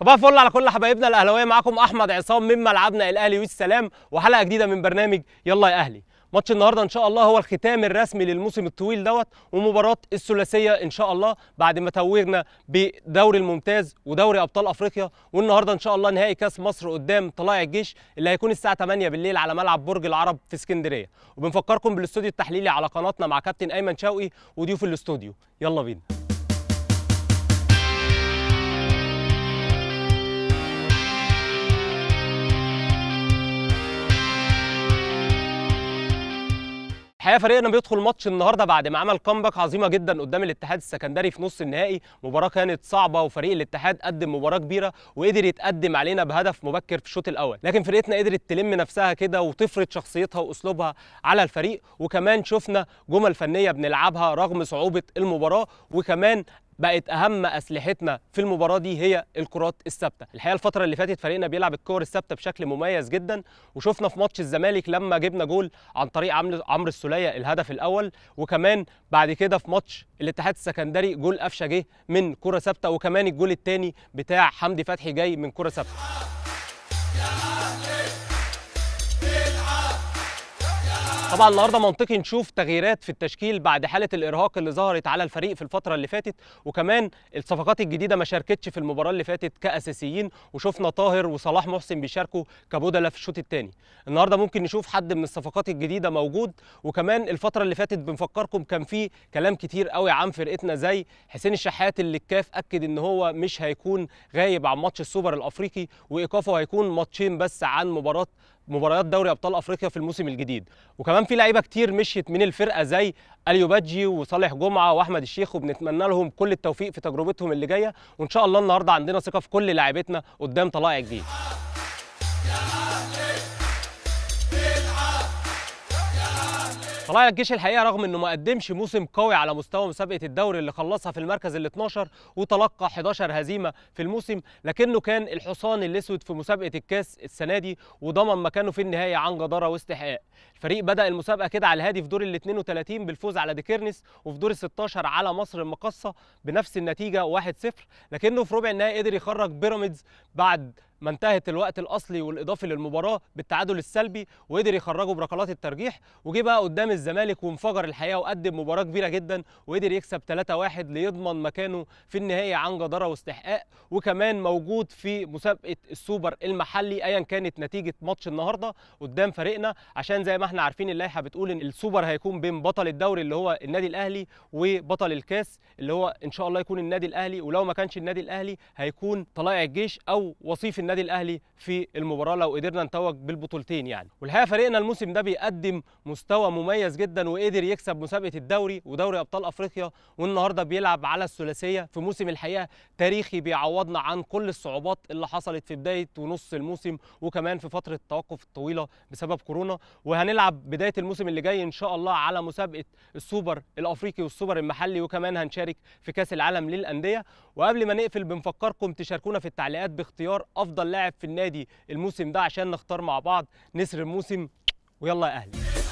صباح الفل على كل حبايبنا الاهلاويه معاكم احمد عصام من ملعبنا الاهلي والسلام وحلقه جديده من برنامج يلا يا اهلي ماتش النهارده ان شاء الله هو الختام الرسمي للموسم الطويل دوت ومباراه الثلاثيه ان شاء الله بعد ما توجنا بدوري الممتاز ودوري ابطال افريقيا والنهارده ان شاء الله نهائي كاس مصر قدام طلائع الجيش اللي هيكون الساعه 8 بالليل على ملعب برج العرب في اسكندريه وبنفكركم بالاستوديو التحليلي على قناتنا مع كابتن ايمن شوقي وضيوف الاستوديو يلا بينا الحقيقه فريقنا بيدخل ماتش النهارده بعد ما عمل كامباك عظيمه جدا قدام الاتحاد السكندري في نص النهائي مباراه كانت صعبه وفريق الاتحاد قدم مباراه كبيره وقدر يتقدم علينا بهدف مبكر في الشوط الاول لكن فرقتنا قدرت تلم نفسها كده وتفرض شخصيتها واسلوبها على الفريق وكمان شفنا جمل فنيه بنلعبها رغم صعوبه المباراه وكمان بقت اهم اسلحتنا في المباراه دي هي الكرات الثابته الحقيقه الفتره اللي فاتت فريقنا بيلعب الكور الثابته بشكل مميز جدا وشفنا في ماتش الزمالك لما جبنا جول عن طريق عمرو السوليه الهدف الاول وكمان بعد كده في ماتش الاتحاد السكندري جول قفشه جه من كره ثابته وكمان الجول الثاني بتاع حمدي فتحي جاي من كره ثابته طبعا النهارده منطقي نشوف تغييرات في التشكيل بعد حاله الارهاق اللي ظهرت على الفريق في الفتره اللي فاتت وكمان الصفقات الجديده ما شاركتش في المباراه اللي فاتت كاساسيين وشفنا طاهر وصلاح محسن بيشاركوا كبدله في الشوط الثاني النهارده ممكن نشوف حد من الصفقات الجديده موجود وكمان الفتره اللي فاتت بنفكركم كان في كلام كتير قوي عن فرقتنا زي حسين الشحات اللي الكاف اكد ان هو مش هيكون غايب عن ماتش السوبر الافريقي وايقافه هيكون ماتشين بس عن مباراه مباريات دوري ابطال افريقيا في الموسم الجديد وكمان في لعيبه كتير مشيت من الفرقه زي اليوباجي وصالح جمعه واحمد الشيخ وبنتمنى لهم كل التوفيق في تجربتهم اللي جايه وان شاء الله النهارده عندنا ثقه في كل لاعبتنا قدام طلائع جديد طلائع الجيش الحقيقه رغم انه ما قدمش موسم قوي على مستوى مسابقه الدوري اللي خلصها في المركز ال 12 وتلقى 11 هزيمه في الموسم لكنه كان الحصان الاسود في مسابقه الكاس السنه دي وضمن مكانه في النهايه عن جداره واستحقاق الفريق بدا المسابقه كده على الهادي في دور ال 32 بالفوز على ديكيرنس وفي دور ال 16 على مصر المقصه بنفس النتيجه 1-0 لكنه في ربع النهائي قدر يخرج بيراميدز بعد ما انتهت الوقت الاصلي والاضافي للمباراه بالتعادل السلبي وقدر يخرجه بركلات الترجيح وجه بقى قدام الزمالك وانفجر الحقيقه وقدم مباراه كبيره جدا وقدر يكسب 3-1 ليضمن مكانه في النهائي عن جداره واستحقاق وكمان موجود في مسابقه السوبر المحلي ايا كانت نتيجه ماتش النهارده قدام فريقنا عشان زي ما احنا عارفين اللائحه بتقول ان السوبر هيكون بين بطل الدوري اللي هو النادي الاهلي وبطل الكاس اللي هو ان شاء الله يكون النادي الاهلي ولو ما كانش النادي الاهلي هيكون طلائع الجيش او وصيف النادي النادي الاهلي في المباراه لو قدرنا نتوج بالبطولتين يعني والحقيقه فريقنا الموسم ده بيقدم مستوى مميز جدا وقدر يكسب مسابقه الدوري ودوري ابطال افريقيا والنهارده بيلعب على الثلاثيه في موسم الحقيقه تاريخي بيعوضنا عن كل الصعوبات اللي حصلت في بدايه ونص الموسم وكمان في فتره التوقف الطويله بسبب كورونا وهنلعب بدايه الموسم اللي جاي ان شاء الله على مسابقه السوبر الافريقي والسوبر المحلي وكمان هنشارك في كاس العالم للانديه وقبل ما نقفل بنفكركم تشاركونا في التعليقات باختيار افضل افضل لاعب في النادي الموسم ده عشان نختار مع بعض نسر الموسم ويلا يا اهلي